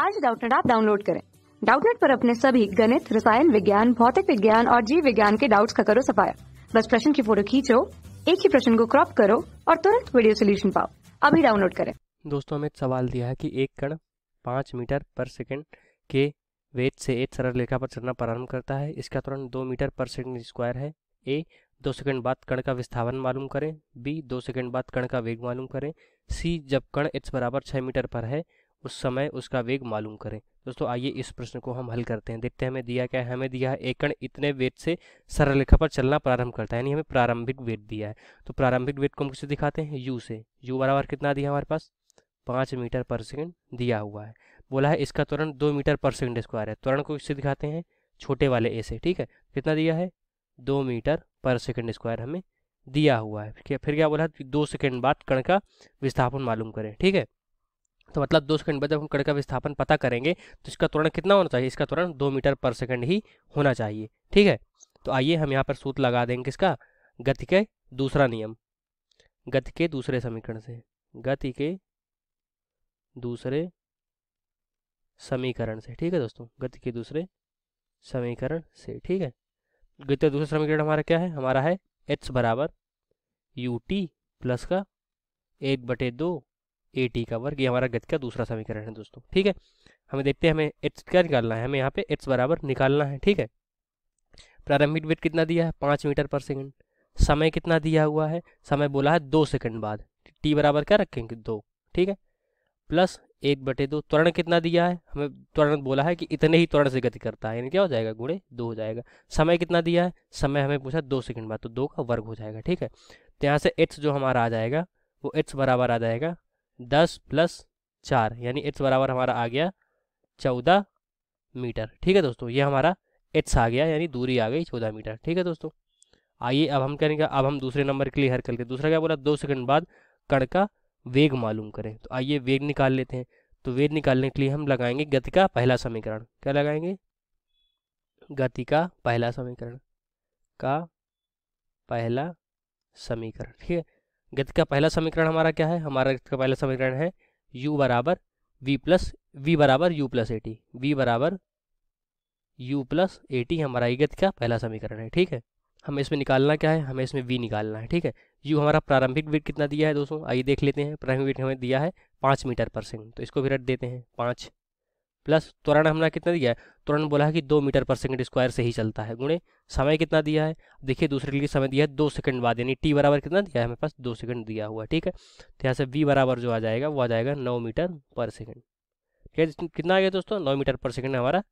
आज डाउटनेट आप डाउनलोड करें डाउटनेट पर अपने सभी गणित रसायन विज्ञान भौतिक विज्ञान और जीव विज्ञान के डाउट्स का करो सफाया बस प्रश्न की फोटो खींचो एक ही प्रश्न को क्रॉप करो और तुरंत वीडियो सोल्यूशन पाओ अभी डाउनलोड करें दोस्तों हमें सवाल दिया है कि एक कण पाँच मीटर पर सेकेंड के वेट से एक सरल रेखा पर चलना प्रारंभ करता है इसका तुरंत दो मीटर पर सेकेंड स्क्वायर है ए दो सेकंड बाद कण का विस्थापन मालूम करें बी दो सेकंड बाद कण का वेग मालूम करें सी जब कण एच बराबर छः मीटर पर है उस समय उसका वेग मालूम करें दोस्तों आइए इस प्रश्न को हम हल करते हैं देखते हैं हमें दिया क्या है हमें दिया है एकण इतने वेट से सरल रेखा पर चलना प्रारंभ करता है यानी हमें प्रारंभिक वेट दिया है तो प्रारंभिक वेट को हम किससे दिखाते हैं यू से यू बराबर कितना दिया हमारे पास पाँच मीटर पर सेकेंड दिया हुआ है बोला है इसका त्वरण दो मीटर पर सेकेंड स्क्वायर है त्वरण को किससे दिखाते हैं छोटे वाले ए से ठीक है कितना दिया है दो मीटर पर सेकेंड स्क्वायर हमें दिया हुआ है फिर क्या बोला दो सेकेंड बाद कण का विस्थापन मालूम करें ठीक है तो मतलब दो सेकंड बाद जब हम कण का विस्थापन पता करेंगे तो इसका त्वरण कितना होना चाहिए इसका त्वरण दो मीटर पर सेकंड ही होना चाहिए ठीक है तो आइए हम यहाँ पर सूत्र लगा देंगे किसका गति के दूसरा नियम गति के दूसरे समीकरण से गति के दूसरे समीकरण से ठीक है दोस्तों गति के दूसरे समीकरण से ठीक है गति का दूसरा समीकरण हमारा क्या है हमारा है एच बराबर यू टी प्लस का एक बटे दो ए टी का वर्ग ये हमारा गत का दूसरा समीकरण है दोस्तों ठीक है हमें देखते हैं हमें एट्स क्या निकालना है हमें यहाँ पे एट्स बराबर निकालना है ठीक है प्रारंभिक वेट कितना दिया है पाँच मीटर पर सेकेंड समय कितना दिया हुआ है समय बोला है दो सेकंड बाद टी बराबर क्या रखेंगे दो ठीक है प्लस एक बटे दो त्वरण कितना दिया है हमें त्वरण बोला है कि इतने ही त्वरण से गति करता है यानी क्या हो जाएगा गुणे दो हो जाएगा समय कितना दिया है समय हमें पूछा दो सेकंड बाद तो दो का वर्ग हो जाएगा ठीक है तो यहाँ से एट्स जो हमारा आ जाएगा वो एट्स बराबर आ जाएगा दस प्लस चार यानी एट्स बराबर हमारा आ गया चौदह मीटर ठीक है दोस्तों ये हमारा एट्स आ गया यानी दूरी आ गई चौदह मीटर ठीक है दोस्तों आइए अब हम करेंगे अब हम दूसरे नंबर के लिए हर करते दूसरा क्या बोला दो सेकंड बाद कण का वेग मालूम करें तो आइए वेग निकाल लेते हैं तो वेग निकालने के लिए हम लगाएंगे गति का पहला समीकरण क्या लगाएंगे गति का पहला समीकरण का पहला समीकरण ठीक है गति का पहला समीकरण हमारा क्या है हमारा गति का पहला समीकरण है u बराबर वी प्लस वी बराबर यू प्लस एटी वी बराबर यू प्लस एटी हमारा ई गति का पहला समीकरण है ठीक है हमें इसमें निकालना क्या है हमें इसमें वी निकालना है ठीक है यू हमारा प्रारंभिक वेट कितना दिया है दोस्तों आइए देख लेते हैं प्रारंभिक वेट हमें दिया है पाँच मीटर पर सेकेंड तो इसको भी रट देते हैं पाँच प्लस त्वरण हमने कितना दिया है त्वरण बोला है कि दो मीटर पर सेकंड स्क्वायर से ही चलता है गुणे समय कितना दिया है देखिए दूसरे के लिए समय दिया है दो सेकंड बाद यानी टी बराबर कितना दिया है हमारे पास दो सेकंड दिया हुआ है ठीक है तो यहाँ से वी बराबर जो आ जाएगा वो आ जाएगा नौ मीटर पर सेकेंड ठीक कितना आ गया दोस्तों नौ मीटर पर सेकेंड हमारा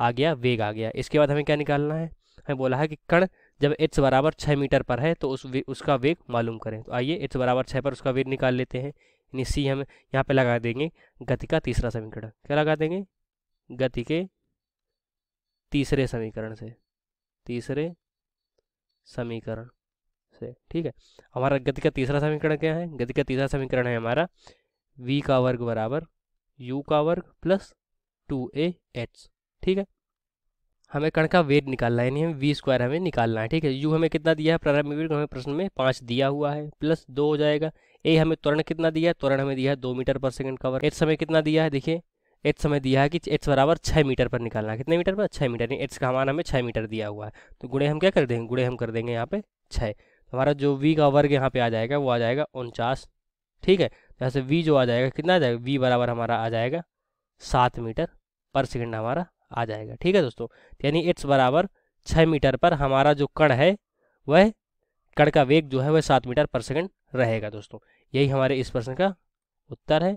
आ गया वेग आ गया इसके बाद हमें क्या निकालना है हमें बोला है कि कण जब एच बराबर छः मीटर पर है तो उस वे, उसका वेग मालूम करें तो आइए एच बराबर छः पर उसका वेग निकाल लेते हैं यानी सी हम यहाँ पे लगा देंगे गति का तीसरा समीकरण क्या लगा देंगे गति के तीसरे समीकरण से तीसरे समीकरण से ठीक है हमारा गति का तीसरा समीकरण क्या है गति का तीसरा समीकरण है हमारा v का वर्ग बराबर u का वर्ग प्लस टू ए एच ठीक है हमें कण का वेट निकालना है यानी वी स्क्वायर हमें निकालना है ठीक है यू हमें कितना दिया है प्रारंभिक वेग हमें प्रश्न में पाँच दिया हुआ है प्लस दो हो जाएगा ए हमें त्वरण कितना दिया है त्वरण हमें दिया है दो मीटर पर सेकंड का वर्ग एच हमें कितना दिया है देखिए एच समय दिया है कि एच बराबर छः मीटर पर निकालना है कितने मीटर पर छः मीटर एच का हमारा हमें छः मीटर दिया हुआ है तो गुड़े हम क्या कर देंगे गुड़े हम कर देंगे यहाँ पे छः हमारा जो वी का वर्ग यहाँ पे आ जाएगा वो आ जाएगा उनचास ठीक है तो यहाँ से वी जो आ जाएगा कितना आ जाएगा वी बराबर हमारा आ जाएगा सात मीटर पर सेकेंड हमारा आ जाएगा ठीक है दोस्तों तो यानी एट्स बराबर छः मीटर पर हमारा जो कण है वह कण का वेग जो है वह सात मीटर पर सेकेंड रहेगा दोस्तों यही हमारे इस प्रश्न का उत्तर है